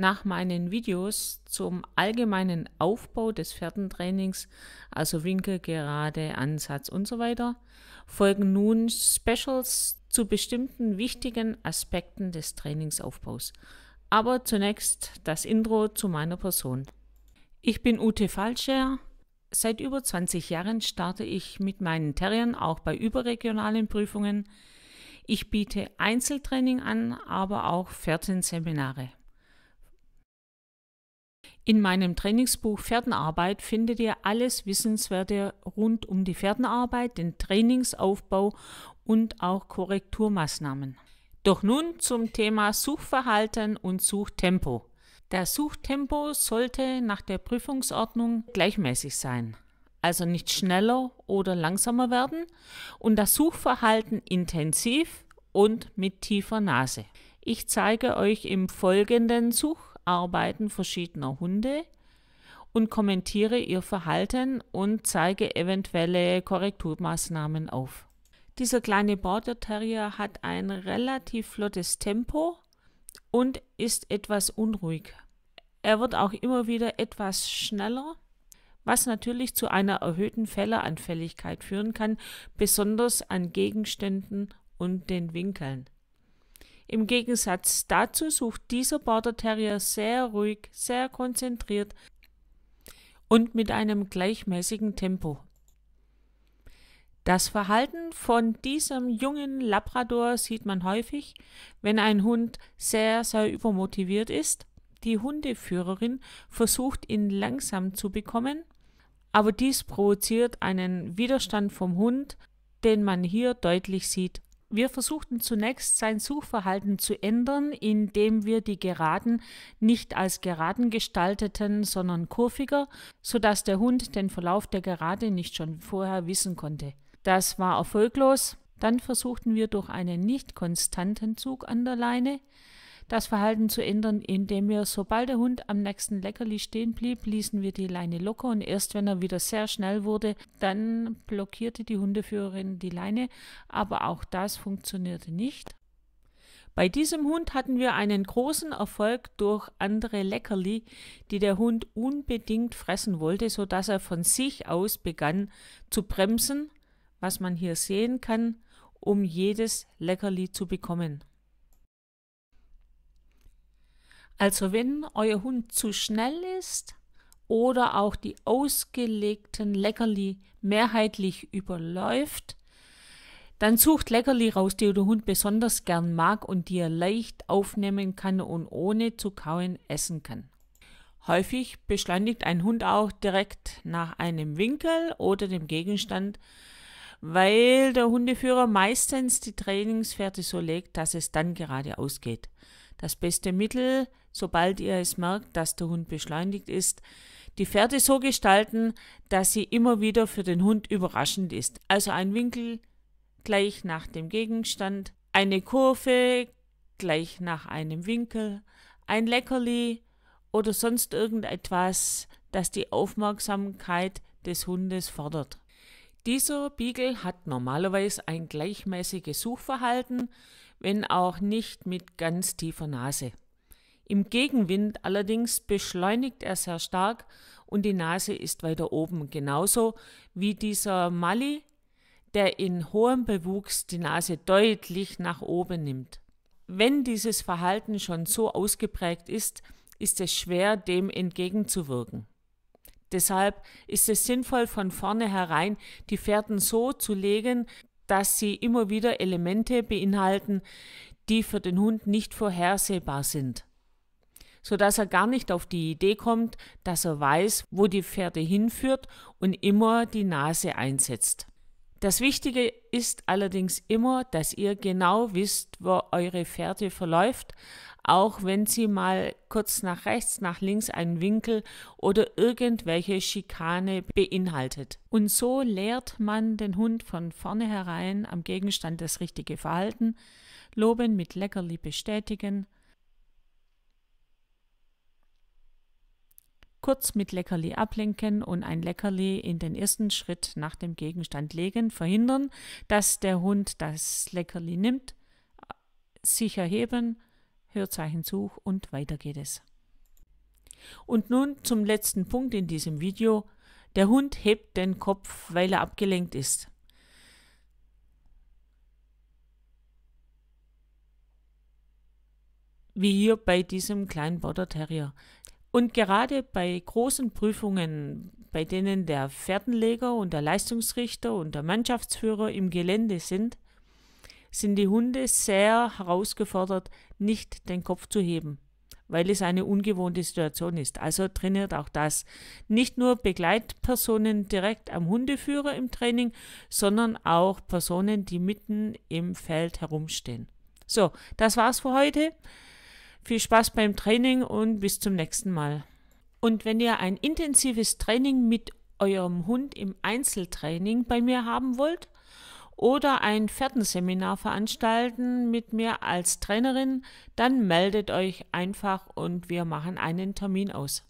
Nach meinen Videos zum allgemeinen Aufbau des Pferdentrainings, also Winkel, Gerade, Ansatz und so weiter, folgen nun Specials zu bestimmten wichtigen Aspekten des Trainingsaufbaus. Aber zunächst das Intro zu meiner Person. Ich bin Ute Falscher. Seit über 20 Jahren starte ich mit meinen Terriern auch bei überregionalen Prüfungen. Ich biete Einzeltraining an, aber auch Pferdenseminare. In meinem Trainingsbuch Pferdenarbeit findet ihr alles Wissenswerte rund um die Pferdenarbeit, den Trainingsaufbau und auch Korrekturmaßnahmen. Doch nun zum Thema Suchverhalten und Suchtempo. Das Suchtempo sollte nach der Prüfungsordnung gleichmäßig sein, also nicht schneller oder langsamer werden und das Suchverhalten intensiv und mit tiefer Nase. Ich zeige euch im folgenden Such Arbeiten verschiedener Hunde und kommentiere ihr Verhalten und zeige eventuelle Korrekturmaßnahmen auf. Dieser kleine Border Terrier hat ein relativ flottes Tempo und ist etwas unruhig. Er wird auch immer wieder etwas schneller, was natürlich zu einer erhöhten Fälleranfälligkeit führen kann, besonders an Gegenständen und den Winkeln. Im Gegensatz dazu sucht dieser Border Terrier sehr ruhig, sehr konzentriert und mit einem gleichmäßigen Tempo. Das Verhalten von diesem jungen Labrador sieht man häufig, wenn ein Hund sehr, sehr übermotiviert ist. Die Hundeführerin versucht, ihn langsam zu bekommen, aber dies provoziert einen Widerstand vom Hund, den man hier deutlich sieht. Wir versuchten zunächst sein Suchverhalten zu ändern, indem wir die Geraden nicht als Geraden gestalteten, sondern kurviger, sodass der Hund den Verlauf der Gerade nicht schon vorher wissen konnte. Das war erfolglos. Dann versuchten wir durch einen nicht konstanten Zug an der Leine das Verhalten zu ändern, indem wir, sobald der Hund am nächsten Leckerli stehen blieb, ließen wir die Leine locker und erst wenn er wieder sehr schnell wurde, dann blockierte die Hundeführerin die Leine, aber auch das funktionierte nicht. Bei diesem Hund hatten wir einen großen Erfolg durch andere Leckerli, die der Hund unbedingt fressen wollte, sodass er von sich aus begann zu bremsen, was man hier sehen kann, um jedes Leckerli zu bekommen. Also wenn euer Hund zu schnell ist oder auch die ausgelegten Leckerli mehrheitlich überläuft, dann sucht Leckerli raus, die der Hund besonders gern mag und die er leicht aufnehmen kann und ohne zu kauen essen kann. Häufig beschleunigt ein Hund auch direkt nach einem Winkel oder dem Gegenstand, weil der Hundeführer meistens die Trainingspferde so legt, dass es dann geradeaus geht. Das beste Mittel, sobald ihr es merkt, dass der Hund beschleunigt ist, die Pferde so gestalten, dass sie immer wieder für den Hund überraschend ist. Also ein Winkel gleich nach dem Gegenstand, eine Kurve gleich nach einem Winkel, ein Leckerli oder sonst irgendetwas, das die Aufmerksamkeit des Hundes fordert. Dieser Beagle hat normalerweise ein gleichmäßiges Suchverhalten, wenn auch nicht mit ganz tiefer Nase. Im Gegenwind allerdings beschleunigt er sehr stark und die Nase ist weiter oben, genauso wie dieser Mali, der in hohem Bewuchs die Nase deutlich nach oben nimmt. Wenn dieses Verhalten schon so ausgeprägt ist, ist es schwer, dem entgegenzuwirken. Deshalb ist es sinnvoll, von vornherein die Fährten so zu legen, dass sie immer wieder Elemente beinhalten, die für den Hund nicht vorhersehbar sind, sodass er gar nicht auf die Idee kommt, dass er weiß, wo die Pferde hinführt und immer die Nase einsetzt. Das Wichtige ist allerdings immer, dass ihr genau wisst, wo eure Fährte verläuft, auch wenn sie mal kurz nach rechts, nach links einen Winkel oder irgendwelche Schikane beinhaltet. Und so lehrt man den Hund von vornherein am Gegenstand das richtige Verhalten, loben mit Leckerli bestätigen, kurz mit Leckerli ablenken und ein Leckerli in den ersten Schritt nach dem Gegenstand legen, verhindern, dass der Hund das Leckerli nimmt, sich erheben, Hörzeichen such und weiter geht es. Und nun zum letzten Punkt in diesem Video. Der Hund hebt den Kopf, weil er abgelenkt ist. Wie hier bei diesem kleinen Border Terrier. Und gerade bei großen Prüfungen, bei denen der Pferdenleger und der Leistungsrichter und der Mannschaftsführer im Gelände sind, sind die Hunde sehr herausgefordert, nicht den Kopf zu heben, weil es eine ungewohnte Situation ist. Also trainiert auch das. Nicht nur Begleitpersonen direkt am Hundeführer im Training, sondern auch Personen, die mitten im Feld herumstehen. So, das war's für heute. Viel Spaß beim Training und bis zum nächsten Mal. Und wenn ihr ein intensives Training mit eurem Hund im Einzeltraining bei mir haben wollt oder ein Pferdenseminar veranstalten mit mir als Trainerin, dann meldet euch einfach und wir machen einen Termin aus.